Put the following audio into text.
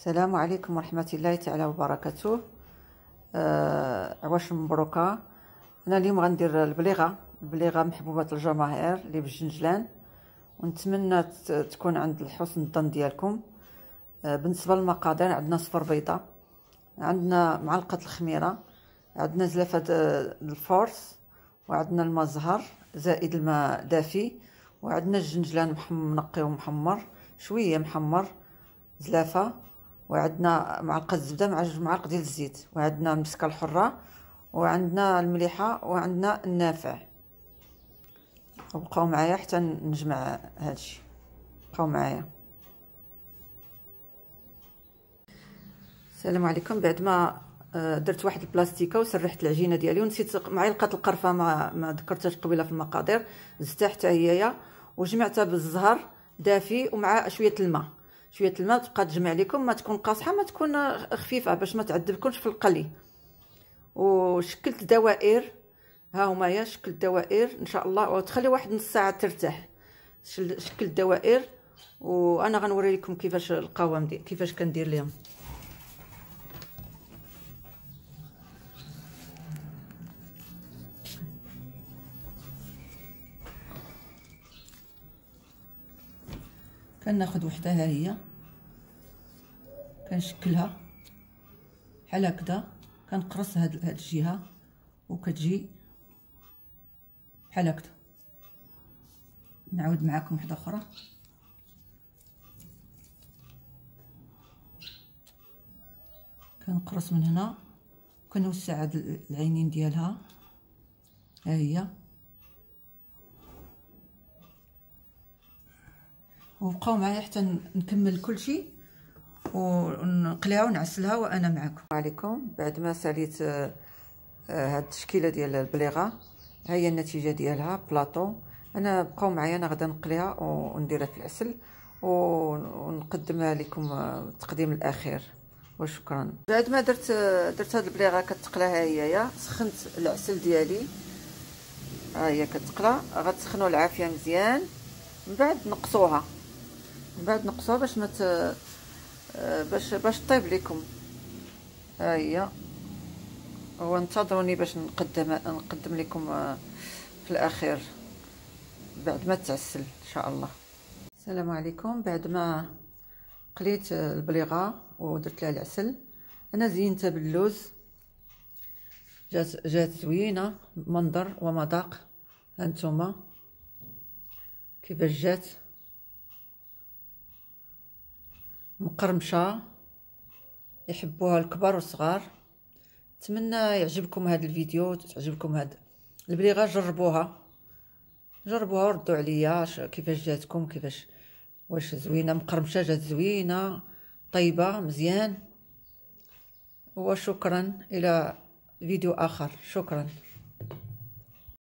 السلام عليكم ورحمة الله تعالى وبركاته آه عواش مبروكة أنا اليوم غندير البليغة البليغة محبوبة الجماهير اللي بالجنجلان ونتمنى تكون عند حسن الظن ديالكم آه بالنسبة للمقادير عندنا صفر بيضة عندنا معلقة الخميرة عندنا زلافة الفورس وعندنا الماء زهر زائد الماء دافي وعندنا الجنجلان منقي ومحمر شوية محمر زلافة وعندنا معلقه الزبده مع جوج معالق ديال الزيت وعندنا المسكه الحره وعندنا المليحه وعندنا النافع وبقاو معايا حتى نجمع هادشي بقاو معايا السلام عليكم بعد ما آه، درت واحد البلاستيكه وسرحت العجينه ديالي ونسيت معلقه القرفه ما ما ذكرتهاش قبيله في المقادير زدت حتى هيايا وجمعتها بالزهر دافي ومع شويه الماء شويه الماء تبقى تجمع لكم ما تكون قاصحه ما تكون خفيفه باش ما تعذبكمش في القلي وشكلت دوائر ها هما يا شكل دوائر ان شاء الله وتخلي واحد نص ساعه ترتاح شكل دوائر وانا غنوري لكم كيفاش القوام دي كيفاش كندير لهم كناخذ وحده ها هي كنشكلها بحال هكذا كنقرص هاد هاد الجهه وكتجي بحال هكذا نعاود معكم وحده اخرى كنقرص من هنا كنوسع هاد العينين ديالها ها هي وبقاو معايا حتى نكمل كل شيء ونقليها ونعسلها وانا معكم عليكم بعد ما ساليت آه، آه، هاد التشكيله ديال البليغه ها هي النتيجه ديالها بلاطو انا بقاو معايا انا غدا نقليها ونديرها في العسل ونقدمها لكم التقديم آه، الاخير وشكرا بعد ما درت درت هاد البليغه كتقلاها هيايا سخنت العسل ديالي ها هي كتقلا غتسخنوا العافيه مزيان من بعد نقصوها من بعد نقصوها باش ما مت... باش باش طيب لكم ها هي وانتظروني باش نقدم نقدم لكم آه، في الاخير بعد ما تعسل ان شاء الله السلام عليكم بعد ما قليت البليغه ودرت لها العسل انا زينتها باللوز جات جات زوينه منظر ومذاق هانتوما كيفاش جات مقرمشه يحبوها الكبار والصغار نتمنى يعجبكم هذا الفيديو تعجبكم هاد البريغة جربوها جربوها وردوا عليا كيفاش جاتكم كيفاش واش زوينه مقرمشه جات زوينه طيبه مزيان وشكرا الى فيديو اخر شكرا